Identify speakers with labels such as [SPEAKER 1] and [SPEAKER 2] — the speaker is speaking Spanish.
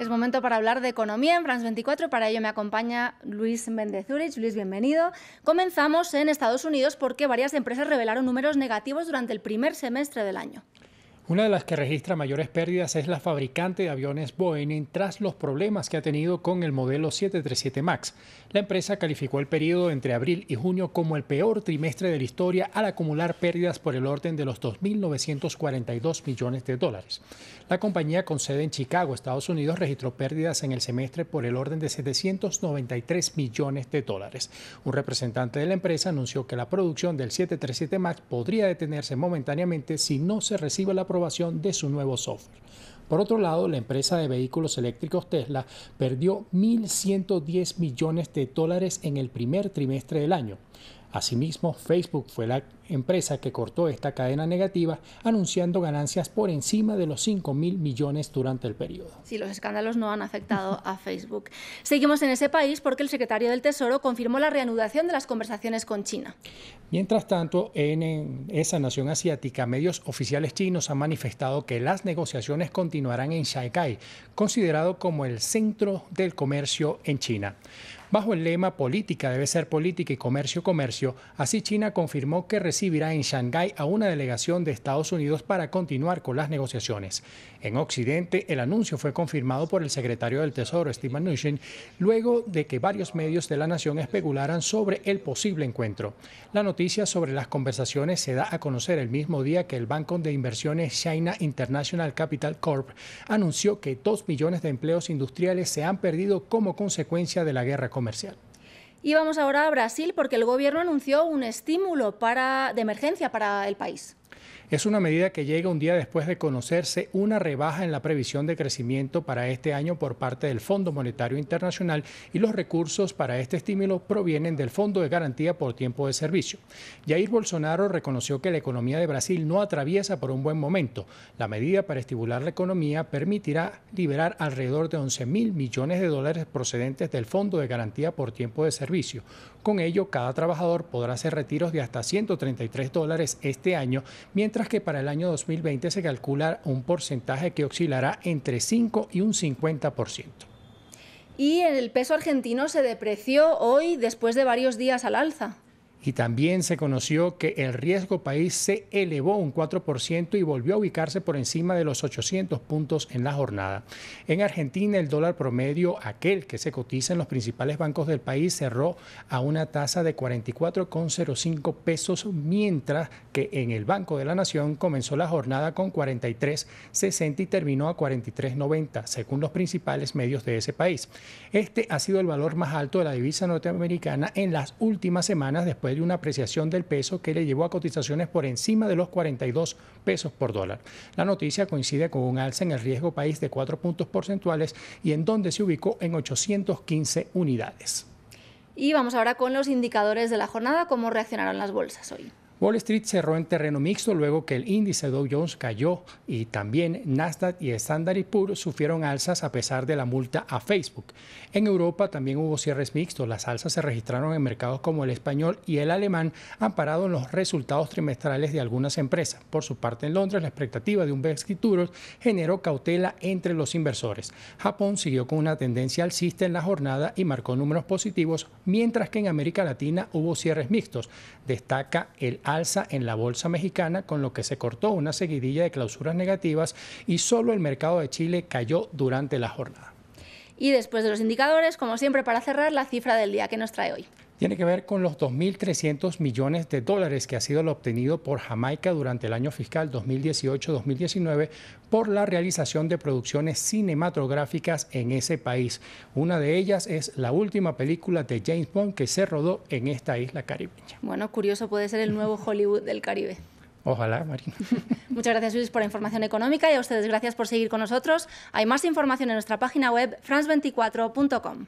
[SPEAKER 1] Es momento para hablar de economía en France 24 para ello me acompaña Luis Mendezurich. Luis, bienvenido. Comenzamos en Estados Unidos porque varias empresas revelaron números negativos durante el primer semestre del año.
[SPEAKER 2] Una de las que registra mayores pérdidas es la fabricante de aviones Boeing tras los problemas que ha tenido con el modelo 737 MAX. La empresa calificó el periodo entre abril y junio como el peor trimestre de la historia al acumular pérdidas por el orden de los 2.942 millones de dólares. La compañía con sede en Chicago, Estados Unidos, registró pérdidas en el semestre por el orden de 793 millones de dólares. Un representante de la empresa anunció que la producción del 737 MAX podría detenerse momentáneamente si no se recibe la aprobación de su nuevo software. Por otro lado, la empresa de vehículos eléctricos Tesla perdió 1.110 millones de dólares en el primer trimestre del año. Asimismo, Facebook fue la empresa que cortó esta cadena negativa, anunciando ganancias por encima de los 5.000 millones durante el periodo.
[SPEAKER 1] Sí, los escándalos no han afectado a Facebook. Seguimos en ese país porque el secretario del Tesoro confirmó la reanudación de las conversaciones con China.
[SPEAKER 2] Mientras tanto, en esa nación asiática, medios oficiales chinos han manifestado que las negociaciones continúan continuarán en Shanghái, considerado como el centro del comercio en China. Bajo el lema Política debe ser política y comercio comercio, así China confirmó que recibirá en Shanghái a una delegación de Estados Unidos para continuar con las negociaciones. En Occidente, el anuncio fue confirmado por el secretario del Tesoro, Steve Mnuchin, luego de que varios medios de la nación especularan sobre el posible encuentro. La noticia sobre las conversaciones se da a conocer el mismo día que el banco de inversiones China International Capital Corp anunció que dos millones de empleos industriales se han perdido como consecuencia de la guerra comercial comercial.
[SPEAKER 1] Y vamos ahora a Brasil porque el gobierno anunció un estímulo de emergencia para el
[SPEAKER 2] país. Es una medida que llega un día después de conocerse una rebaja en la previsión de crecimiento para este año por parte del Fondo Monetario Internacional y los recursos para este estímulo provienen del Fondo de Garantía por Tiempo de Servicio. Jair Bolsonaro reconoció que la economía de Brasil no atraviesa por un buen momento. La medida para estimular la economía permitirá liberar alrededor de 11 mil millones de dólares procedentes del Fondo de Garantía por Tiempo de Servicio. Con ello, cada trabajador podrá hacer retiros de hasta 133 dólares este año, mientras que para el año 2020 se calcula un porcentaje que oscilará entre 5 y un 50%.
[SPEAKER 1] Y el peso argentino se depreció hoy después de varios días al alza.
[SPEAKER 2] Y también se conoció que el riesgo país se elevó un 4% y volvió a ubicarse por encima de los 800 puntos en la jornada. En Argentina, el dólar promedio, aquel que se cotiza en los principales bancos del país, cerró a una tasa de 44,05 pesos, mientras que en el Banco de la Nación comenzó la jornada con 43,60 y terminó a 43,90, según los principales medios de ese país. Este ha sido el valor más alto de la divisa norteamericana en las últimas semanas después una apreciación del peso que le llevó a cotizaciones por encima de los 42 pesos por dólar. La noticia coincide con un alza en el riesgo país de 4 puntos porcentuales y en donde se ubicó en 815 unidades. Y
[SPEAKER 1] vamos ahora con los indicadores de la jornada, cómo reaccionaron las bolsas hoy.
[SPEAKER 2] Wall Street cerró en terreno mixto luego que el índice Dow Jones cayó y también Nasdaq y Standard Poor's sufrieron alzas a pesar de la multa a Facebook. En Europa también hubo cierres mixtos. Las alzas se registraron en mercados como el español y el alemán, amparado en los resultados trimestrales de algunas empresas. Por su parte, en Londres, la expectativa de un Brexit turos generó cautela entre los inversores. Japón siguió con una tendencia alcista en la jornada y marcó números positivos, mientras que en América Latina hubo cierres mixtos. Destaca el alza en la bolsa mexicana, con lo que se cortó una seguidilla de clausuras negativas y solo el mercado de Chile cayó durante la jornada.
[SPEAKER 1] Y después de los indicadores, como siempre para cerrar, la cifra del día que nos trae hoy
[SPEAKER 2] tiene que ver con los 2.300 millones de dólares que ha sido obtenido por Jamaica durante el año fiscal 2018-2019 por la realización de producciones cinematográficas en ese país. Una de ellas es la última película de James Bond que se rodó en esta isla caribeña.
[SPEAKER 1] Bueno, curioso puede ser el nuevo Hollywood del Caribe.
[SPEAKER 2] Ojalá, Marina.
[SPEAKER 1] Muchas gracias, Luis, por la información económica y a ustedes gracias por seguir con nosotros. Hay más información en nuestra página web france24.com.